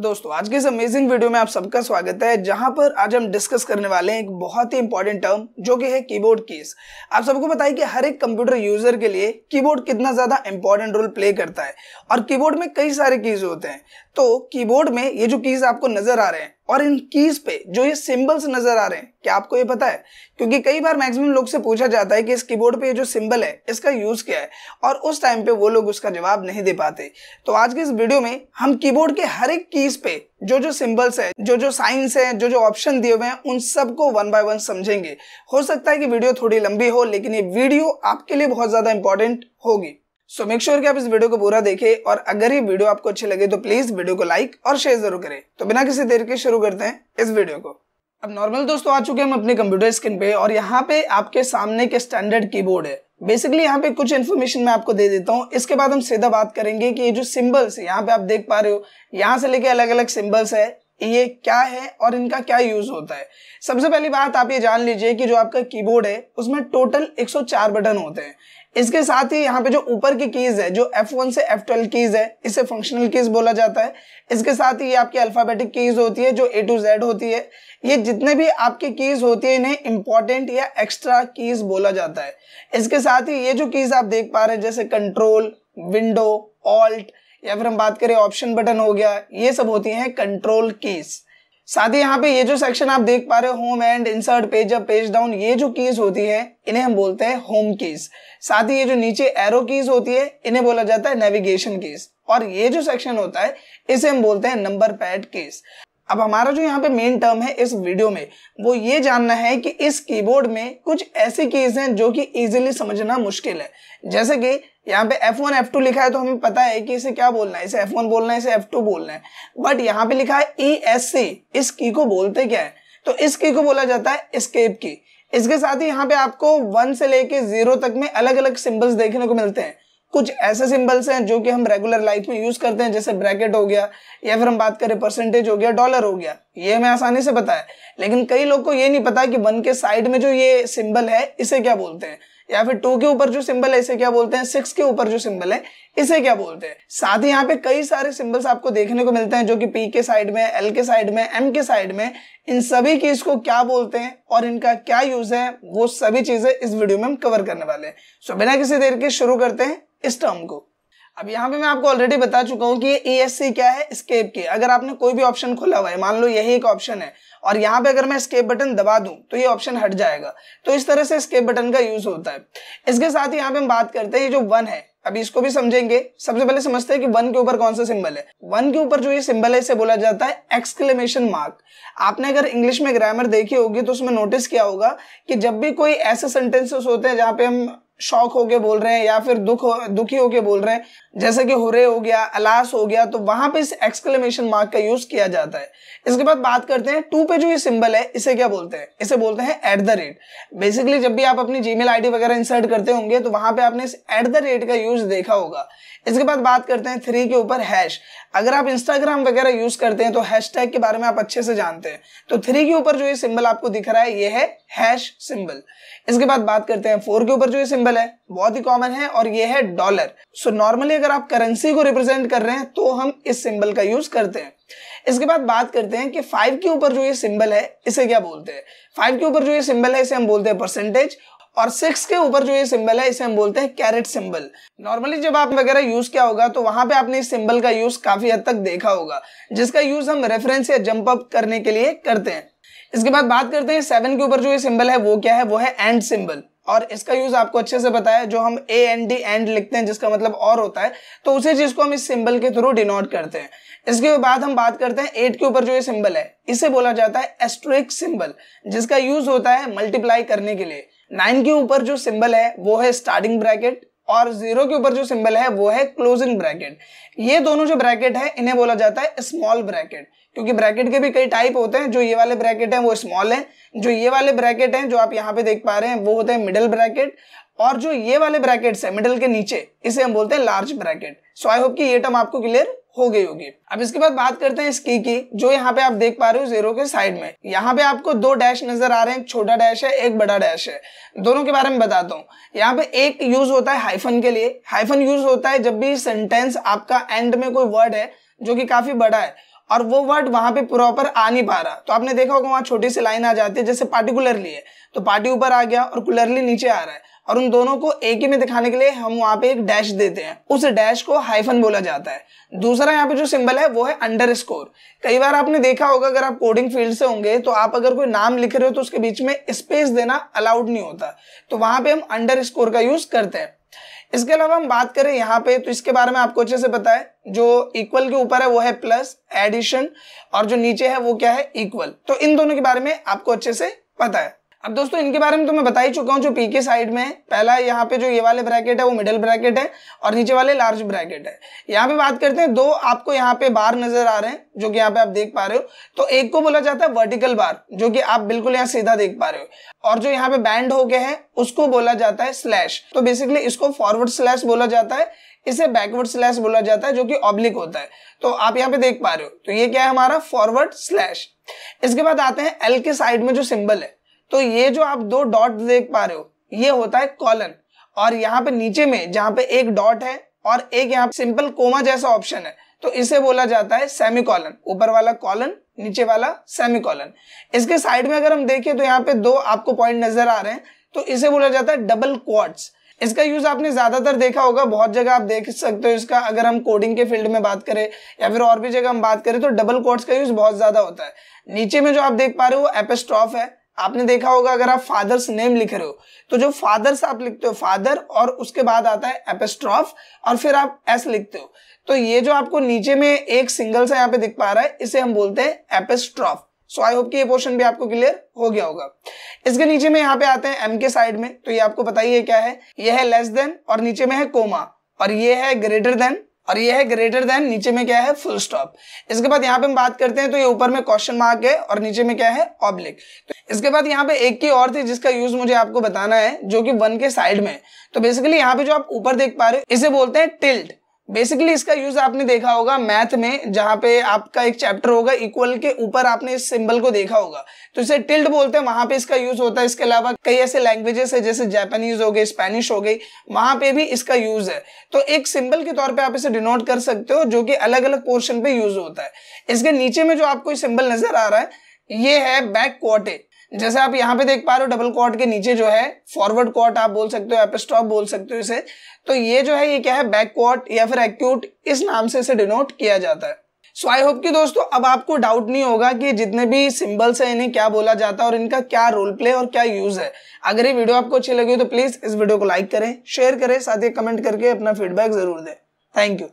दोस्तों आज के इस अमेजिंग वीडियो में आप सबका स्वागत है जहां पर आज हम डिस्कस करने वाले हैं एक बहुत ही इंपॉर्टेंट टर्म जो कि है कीबोर्ड कीज आप सबको पता है कि हर एक कंप्यूटर यूजर के लिए कीबोर्ड कितना ज्यादा इंपॉर्टेंट रोल प्ले करता है और कीबोर्ड में कई सारे कीज होते हैं तो कीबोर्ड में ये जो कीज आपको नजर आ रहे हैं और इन कीज पे जो ये सिंबल्स नजर आ रहे हैं क्या आपको ये पता है क्योंकि कई बार मैक्सिमम लोग से पूछा जाता है कि इस कीबोर्ड पे जो सिंबल है इसका यूज क्या है और उस टाइम पे वो लोग उसका जवाब नहीं दे पाते तो आज के इस वीडियो में हम कीबोर्ड के हर एक कीज पे जो जो सिंबल्स है जो जो साइंस है जो जो ऑप्शन दिए हुए हैं उन सबको वन बाय वन समझेंगे हो सकता है कि वीडियो थोड़ी लंबी हो लेकिन ये वीडियो आपके लिए बहुत ज्यादा इंपॉर्टेंट होगी सो मेक श्योर कि आप इस वीडियो को पूरा देखें और अगर ये वीडियो आपको अच्छी लगे तो प्लीज वीडियो को लाइक और शेयर जरूर करें तो बिना किसी देर के शुरू करते हैं इस वीडियो को अब नॉर्मल दोस्तों आ चुके हम अपने कंप्यूटर स्क्रीन पे और यहाँ पे आपके सामने के स्टैंडर्ड कीबोर्ड है बेसिकली यहाँ पे कुछ इन्फॉर्मेशन मैं आपको दे देता हूँ इसके बाद हम सीधा बात करेंगे कि ये जो सिंबल्स है यहाँ पे आप देख पा रहे हो यहाँ से लेके अलग अलग सिंबल्स है ये क्या है और इनका क्या यूज होता है सबसे पहली बात आप ये जान लीजिए कि जो आपका कीबोर्ड है उसमें टोटल 104 बटन होते हैं इसके साथ ही यहाँ पे जो ऊपर की कीज है जो F1 से F12 कीज है इसे फंक्शनल कीज बोला जाता है इसके साथ ही ये आपकी अल्फाबेटिक कीज होती है जो ए टू जेड होती है ये जितने भी आपकी कीज होती है इन्हें इंपॉर्टेंट या एक्स्ट्रा कीज बोला जाता है इसके साथ ही ये जो कीज आप देख पा रहे हैं जैसे कंट्रोल विंडो ऑल्ट या फिर हम बात करें ऑप्शन बटन हो गया ये सब होती हैं कंट्रोल कीज़ साथ ही यहाँ पे ये जो सेक्शन आप देख पा रहे हो home and insert page up page down ये जो कीज होती है इन्हें हम बोलते हैं होम कीज साथ ही ये जो नीचे एरो कीज होती है इन्हें बोला जाता है नेविगेशन कीज और ये जो सेक्शन होता है इसे हम बोलते हैं नंबर पैड कीज अब हमारा जो यहाँ पे मेन टर्म है इस वीडियो में वो ये जानना है कि इस कीबोर्ड में कुछ ऐसी कीज हैं जो कि इजीली समझना मुश्किल है जैसे कि यहाँ पे F1, F2 लिखा है तो हमें पता है कि इसे क्या बोलना है इसे F1 बोलना है इसे F2 बोलना है बट यहाँ पे लिखा है ESC इस की को बोलते क्या है तो इस की को बोला जाता है स्केप की इसके साथ ही यहाँ पे आपको वन से लेके जीरो तक में अलग अलग सिंबल्स देखने को मिलते हैं कुछ ऐसे सिंबल्स हैं जो कि हम रेगुलर लाइफ में यूज करते हैं जैसे ब्रैकेट हो गया या फिर हम बात करें परसेंटेज हो गया डॉलर हो गया ये हमें आसानी से पता है लेकिन कई लोग को ये नहीं पता कि वन के साइड में जो ये सिंबल है इसे क्या बोलते हैं या फिर टू के ऊपर जो सिंबल है इसे क्या बोलते हैं सिक्स के ऊपर जो सिंबल है इसे क्या बोलते हैं साथ ही यहाँ पे कई सारे सिंबल्स आपको देखने को मिलते हैं जो कि पी के साइड में एल के साइड में एम के साइड में इन सभी की इसको क्या बोलते हैं और इनका क्या यूज है वो सभी चीजें इस वीडियो में हम कवर करने वाले हैं सो बिना किसी देर के शुरू करते हैं इस टर्म को अब यहाँ पे मैं आपको ऑलरेडी बता चुका हूँ कि ये ए क्या है स्केप के अगर आपने कोई भी ऑप्शन खोला हुआ है मान लो यही एक ऑप्शन है और यहाँ पे अगर मैं स्केप बटन दबा दूं तो ये ऑप्शन हट जाएगा तो इस तरह से स्केप बटन का यूज होता है इसके साथ ही यहाँ पे हम बात करते हैं ये जो वन है अभी इसको भी समझेंगे सबसे पहले समझते हैं कि वन के ऊपर कौन सा सिंबल है वन के ऊपर जो ये सिंबल है इसे बोला जाता है एक्सक्लेमेशन मार्क आपने अगर इंग्लिश में ग्रामर देखी होगी तो उसमें नोटिस किया होगा कि जब भी कोई ऐसे सेंटेंसेस होते हैं जहां पे हम शौक होके बोल रहे हैं या फिर दुख हो, दुखी होके बोल रहे हैं जैसे कि हुरे हो गया अलास हो गया तो वहां पे इस एक्सक्लेमेशन मार्क का यूज किया जाता है इसके बाद बात करते हैं टू पे जो ये सिंबल है इसे क्या बोलते हैं इसे बोलते हैं एट द रेट बेसिकली जब भी आप अपनी जीमेल आईडी वगैरह इंसर्ट करते होंगे तो वहां पे आपने इस एट द रेट का यूज देखा होगा इसके बाद बात करते हैं थ्री के ऊपर हैश अगर आप इंस्टाग्राम वगैरह यूज करते हैं तो हैश के बारे में आप अच्छे से जानते हैं तो थ्री के ऊपर जो ये सिंबल आपको दिख रहा है ये है हैश सिंबल इसके बाद बात करते हैं फोर के ऊपर जो ये सिंबल है बहुत ही कॉमन है और ये है डॉलर सो नॉर्मली अगर आप करेंसी को रिप्रेजेंट कर रहे हैं तो हम इस सिंबल का यूज करते हैं इसके बाद बात करते हैं कि फाइव के ऊपर जो ये सिंबल है इसे क्या बोलते हैं फाइव के ऊपर जो ये सिंबल है इसे हम बोलते हैं परसेंटेज और सिक्स के ऊपर जो ये सिंबल है इसे हम बोलते हैं कैरेट सिंबल नॉर्मली जब आप वगैरह यूज किया होगा तो वहां पे आपने इस सिंबल का यूज काफी हद तक देखा होगा जिसका यूज हम रेफरेंस या जंप अप करने के लिए करते हैं इसके बाद बात करते हैं सेवन के ऊपर जो ये सिंबल है वो क्या है वो है एंड सिंबल और इसका यूज आपको अच्छे से बताया जो हम ए एन डी एंड लिखते हैं जिसका मतलब और होता है तो उसी चीज को हम इस सिंबल के थ्रू डिनोट करते हैं इसके बाद हम बात करते हैं एट के ऊपर जो ये सिंबल है इसे बोला जाता है एस्ट्रिक सिंबल जिसका यूज होता है मल्टीप्लाई करने के लिए नाइन के ऊपर जो सिंबल है वो है स्टार्टिंग ब्रैकेट और जीरो के ऊपर जो सिंबल है वो है क्लोजिंग ब्रैकेट ये दोनों जो ब्रैकेट है इन्हें बोला जाता है स्मॉल ब्रैकेट क्योंकि ब्रैकेट के भी कई टाइप होते हैं जो ये वाले ब्रैकेट हैं वो स्मॉल हैं जो ये वाले ब्रैकेट हैं जो आप यहाँ पे देख पा रहे हैं वो होते हैं मिडिल ब्रैकेट और जो ये वाले ब्रैकेट्स है मिडल के नीचे इसे हम बोलते हैं large bracket so I hope कि ये टर्म आपको क्लियर हो गई होगी अब इसके बाद बात करते हैं इस की की जो यहाँ पे आप देख पा रहे हो जीरो के साइड में यहाँ पे आपको दो डैश नजर आ रहे हैं एक छोटा डैश है एक बड़ा डैश है दोनों के बारे में बताता हूँ यहाँ पे एक यूज होता है हाइफन के लिए हाइफन यूज होता है जब भी सेंटेंस आपका एंड में कोई वर्ड है जो की काफी बड़ा है और वो वर्ड वहां पे प्रॉपर आ नहीं पा रहा तो आपने देखा होगा वहां छोटी सी लाइन आ जाती है जैसे पार्टिकुलरली है तो पार्टी ऊपर आ गया और कुलरली नीचे आ रहा है और उन दोनों को एक ही में दिखाने के लिए हम वहां पे एक डैश देते हैं उस डैश को हाइफन बोला जाता है दूसरा यहाँ पे जो सिंबल है वो है अंडर कई बार आपने देखा होगा अगर आप कोडिंग फील्ड से होंगे तो आप अगर कोई नाम लिख रहे हो तो उसके बीच में स्पेस देना अलाउड नहीं होता तो वहां पे हम अंडर का यूज करते हैं इसके अलावा हम बात करें यहाँ पे तो इसके बारे में आपको अच्छे से पता है जो इक्वल के ऊपर है वो है प्लस एडिशन और जो नीचे है वो क्या है इक्वल तो इन दोनों के बारे में आपको अच्छे से पता है अब दोस्तों इनके बारे में तो मैं बता ही चुका हूँ जो पी के साइड में है पहला यहाँ पे जो ये वाले ब्रैकेट है वो मिडिल ब्रैकेट है और नीचे वाले लार्ज ब्रैकेट है यहाँ पे बात करते हैं दो आपको यहाँ पे बार नजर आ रहे हैं जो कि यहाँ पे आप देख पा रहे हो तो एक को बोला जाता है वर्टिकल बार जो कि आप बिल्कुल यहाँ सीधा देख पा रहे हो और जो यहाँ पे बैंड हो गए है उसको बोला जाता है स्लैश तो बेसिकली इसको फॉरवर्ड स्लैश बोला जाता है इसे बैकवर्ड स्लैश बोला जाता है जो कि ऑब्लिक होता है तो आप यहाँ पे देख पा रहे हो तो ये क्या है हमारा फॉरवर्ड स्लैश इसके बाद आते हैं एल के साइड में जो सिंबल है तो ये जो आप दो डॉट देख पा रहे हो ये होता है कॉलन और यहाँ पे नीचे में जहाँ पे एक डॉट है और एक यहाँ सिंपल कोमा जैसा ऑप्शन है तो इसे बोला जाता है सेमी कॉलन ऊपर वाला कॉलन नीचे वाला सेमी कॉलन इसके साइड में अगर हम देखें तो यहाँ पे दो आपको पॉइंट नजर आ रहे हैं तो इसे बोला जाता है डबल क्वार्ट्स इसका यूज आपने ज्यादातर देखा होगा बहुत जगह आप देख सकते हो इसका अगर हम कोडिंग के फील्ड में बात करें या फिर और भी जगह हम बात करें तो डबल कोर्ट्स का यूज बहुत ज्यादा होता है नीचे में जो आप देख पा रहे हो एपेस्ट्रॉफ है आपने देखा होगा अगर आप फादर्स नेम लिख रहे हो तो जो फादर्स आप लिखते हो फादर और उसके बाद आता है एपेस्ट्रॉफ और फिर आप एस लिखते हो तो ये जो आपको नीचे में एक सिंगल सा यहाँ पे दिख पा रहा है इसे हम बोलते हैं एपेस्ट्रॉफ सो आई होप कि ये पोर्शन भी आपको क्लियर हो गया होगा इसके नीचे में यहाँ पे आते हैं एम के साइड में तो ये आपको बताइए क्या है ये है लेस देन और नीचे में है कोमा और ये है ग्रेटर देन और ये है ग्रेटर देन नीचे में क्या है फुल स्टॉप इसके बाद यहाँ पे हम बात करते हैं तो ये ऊपर में क्वेश्चन मार्क है और नीचे में क्या है ऑब्लिक तो इसके बाद यहाँ पे एक की और थी जिसका यूज मुझे आपको बताना है जो कि वन के साइड में तो बेसिकली यहाँ पे जो आप ऊपर देख पा रहे हो इसे बोलते हैं टिल्ट बेसिकली इसका यूज आपने देखा होगा मैथ में जहां पे आपका एक चैप्टर होगा इक्वल के ऊपर आपने इस सिंबल को देखा होगा तो इसे टिल्ट बोलते हैं वहां पे इसका यूज होता है इसके अलावा कई ऐसे लैंग्वेजेस है जैसे जापानीज हो गई स्पेनिश हो गई वहां पे भी इसका यूज है तो एक सिंबल के तौर पर आप इसे डिनोट कर सकते हो जो कि अलग अलग पोर्शन पे यूज होता है इसके नीचे में जो आपको सिंबल नजर आ रहा है ये है बैक क्वार्टे जैसे आप यहाँ पे देख पा रहे हो डबल क्वार्ट के नीचे जो है फॉरवर्ड क्वार्ट आप बोल सकते हो एपिस्टॉप बोल सकते हो इसे तो ये जो है ये क्या है बैक कॉट या फिर एक्यूट इस नाम से इसे डिनोट किया जाता है सो आई होप कि दोस्तों अब आपको डाउट नहीं होगा कि जितने भी सिंबल्स हैं इन्हें क्या बोला जाता है और इनका क्या रोल प्ले और क्या यूज है अगर ये वीडियो आपको अच्छी लगी हो तो प्लीज इस वीडियो को लाइक करें शेयर करें साथ ही कमेंट करके अपना फीडबैक जरूर दें थैंक यू